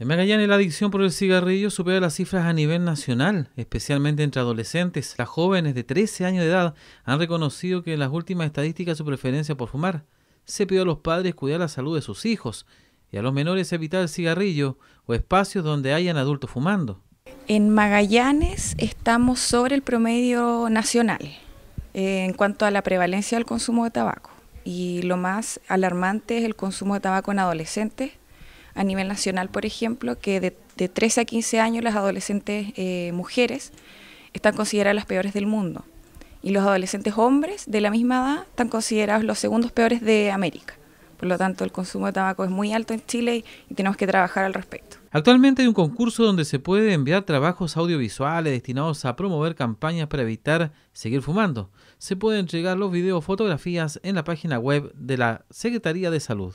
En Magallanes la adicción por el cigarrillo supera las cifras a nivel nacional, especialmente entre adolescentes. Las jóvenes de 13 años de edad han reconocido que en las últimas estadísticas su preferencia por fumar. Se pidió a los padres cuidar la salud de sus hijos y a los menores evitar el cigarrillo o espacios donde hayan adultos fumando. En Magallanes estamos sobre el promedio nacional eh, en cuanto a la prevalencia del consumo de tabaco y lo más alarmante es el consumo de tabaco en adolescentes a nivel nacional, por ejemplo, que de, 13 a 15 años las adolescentes eh, mujeres están consideradas las peores del mundo y los adolescentes hombres de la misma edad están considerados los segundos peores de América. Por lo tanto, el consumo de tabaco es muy alto en Chile y tenemos que trabajar al respecto. Actualmente hay un concurso donde se puede enviar trabajos audiovisuales destinados a promover campañas para evitar seguir fumando. Se pueden entregar los videos, fotografías en la página web de la Secretaría de Salud.